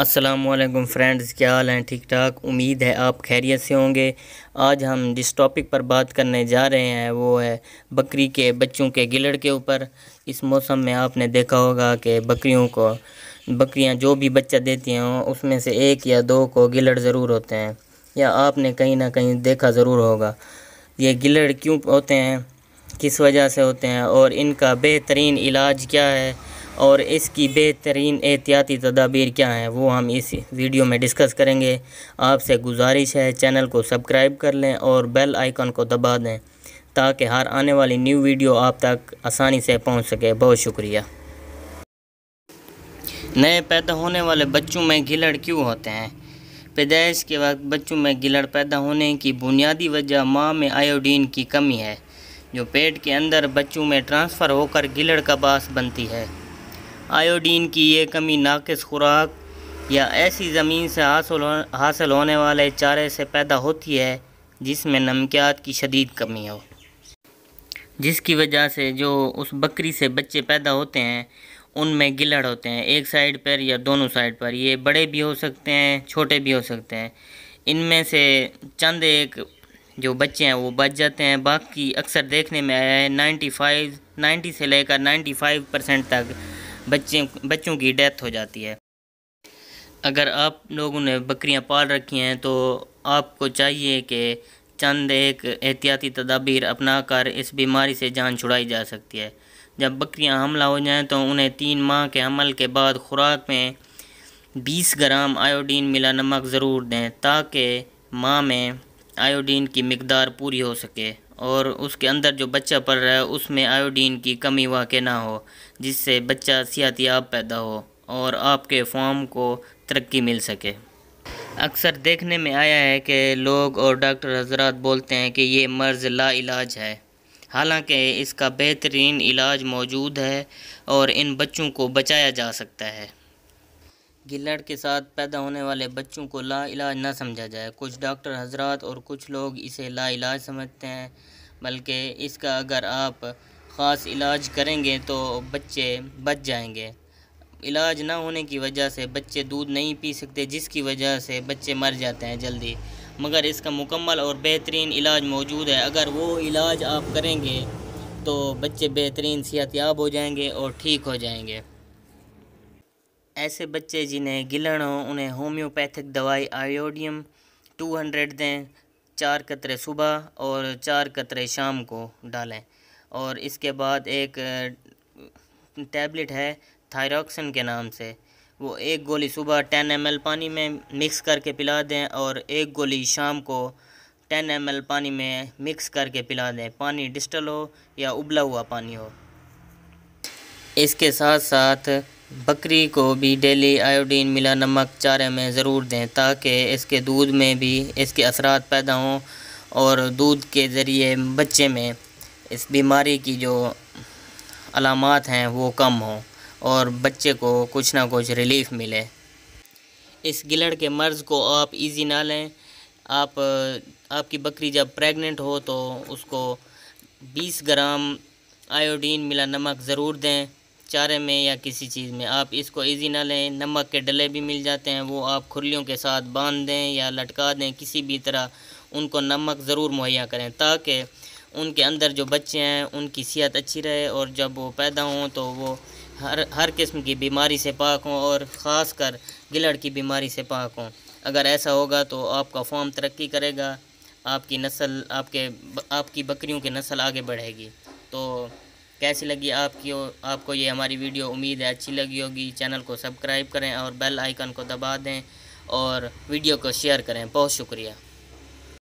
Aslam friends क्या हाल हैं ठीक ठाक उम्मीद है आप खैरियत से होंगे आज हम जिस टॉपिक पर बात करने जा रहे हैं वो है बकरी के बच्चों के गिलड़ के ऊपर इस मौसम में आपने देखा होगा कि बकरियों को बकरियां जो भी बच्चा देती हैं उसमें से एक या दो को गिलड़ ज़रूर होते हैं या आपने कहीं ना कहीं देखा ज़रूर होगा ये गिलड़ क्यों होते हैं किस वजह से होते हैं और इनका बेहतरीन इलाज क्या है और इसकी बेहतरीन एहतियाती तदाबीर क्या हैं वो हम इस वीडियो में डिस्कस करेंगे आपसे गुजारिश है चैनल को सब्सक्राइब कर लें और बेल आइकन को दबा दें ताकि हर आने वाली न्यू वीडियो आप तक आसानी से पहुंच सके बहुत शुक्रिया नए पैदा होने वाले बच्चों में गिलड़ क्यों होते हैं पैदाइश के वक्त बच्चों में गिलड़ पैदा होने की बुनियादी वजह माँ में आयोडीन की कमी है जो पेट के अंदर बच्चों में ट्रांसफ़र होकर गिलड़ का बास बनती है आयोडीन की ये कमी नाकस खुराक या ऐसी ज़मीन से हासिल हो, हासिल होने वाले चारे से पैदा होती है जिसमें नमकियात की शदीद कमी हो जिसकी वजह से जो उस बकरी से बच्चे पैदा होते हैं उनमें गिलड़ होते हैं एक साइड पर या दोनों साइड पर ये बड़े भी हो सकते हैं छोटे भी हो सकते हैं इनमें से चंद एक जो बच्चे हैं वो बच जाते हैं बाकी अक्सर देखने में आया है नाइन्टी फाइव नाइन्टी से लेकर नाइन्टी फाइव परसेंट तक बच्चे बच्चों की डेथ हो जाती है अगर आप लोगों ने बकरियां पाल रखी हैं तो आपको चाहिए कि चंद एक एहतियाती तदाबीर अपना कर इस बीमारी से जान छुड़ाई जा सकती है जब बकरियां हमला हो जाएं तो उन्हें तीन माह के हमल के बाद खुराक में 20 ग्राम आयोडीन मिला नमक ज़रूर दें ताकि माँ में आयोडीन की मकदार पूरी हो सके और उसके अंदर जो बच्चा पढ़ रहा है उसमें आयोडीन की कमी वाक़ ना हो जिससे बच्चा सियातियाब पैदा हो और आपके फॉर्म को तरक्की मिल सके अक्सर देखने में आया है कि लोग और डॉक्टर हजरात बोलते हैं कि ये मर्ज़ ला इलाज है हालांकि इसका बेहतरीन इलाज मौजूद है और इन बच्चों को बचाया जा सकता है गिल्लड़ के साथ पैदा होने वाले बच्चों को ला इलाज ना समझा जाए कुछ डॉक्टर हजरत और कुछ लोग इसे ला इलाज समझते हैं बल्कि इसका अगर आप ख़ास इलाज करेंगे तो बच्चे बच जाएंगे इलाज ना होने की वजह से बच्चे दूध नहीं पी सकते जिसकी वजह से बच्चे मर जाते हैं जल्दी मगर इसका मुकम्मल और बेहतरीन इलाज मौजूद है अगर वो इलाज आप करेंगे तो बच्चे बेहतरीन सेहत याब हो जाएंगे और ठीक हो जाएंगे ऐसे बच्चे जिन्हें गिलन हो उन्हें होम्योपैथिक दवाई आयोडियम 200 दें चार कतरे सुबह और चार कतरे शाम को डालें और इसके बाद एक टैबलेट है थायरॉक्सन के नाम से वो एक गोली सुबह 10 एम पानी में मिक्स करके पिला दें और एक गोली शाम को 10 एम पानी में मिक्स करके पिला दें पानी डिस्टल हो या उबला हुआ पानी हो इसके साथ साथ बकरी को भी डेली आयोडीन मिला नमक चारे में ज़रूर दें ताकि इसके दूध में भी इसके असरात पैदा हों और दूध के ज़रिए बच्चे में इस बीमारी की जो अलामत हैं वो कम हों और बच्चे को कुछ ना कुछ रिलीफ मिले इस गिलड़ के मर्ज़ को आप इजी ना लें आप आपकी बकरी जब प्रेग्नेंट हो तो उसको 20 ग्राम आयोडीन मिला नमक ज़रूर दें चारे में या किसी चीज़ में आप इसको इजी ना लें नमक के डले भी मिल जाते हैं वो आप खुरलियों के साथ बांध दें या लटका दें किसी भी तरह उनको नमक ज़रूर मुहैया करें ताकि उनके अंदर जो बच्चे हैं उनकी सेहत अच्छी रहे और जब वो पैदा हों तो वो हर हर किस्म की बीमारी से पाक हों और ख़ास कर गिलड़ की बीमारी से पाक हों अगर ऐसा होगा तो आपका फॉर्म तरक्की करेगा आपकी नस्ल आपके आपकी बकरियों की नस्ल आगे बढ़ेगी तो कैसी लगी आपकी आपको ये हमारी वीडियो उम्मीद है अच्छी लगी होगी चैनल को सब्सक्राइब करें और बेल आइकन को दबा दें और वीडियो को शेयर करें बहुत शुक्रिया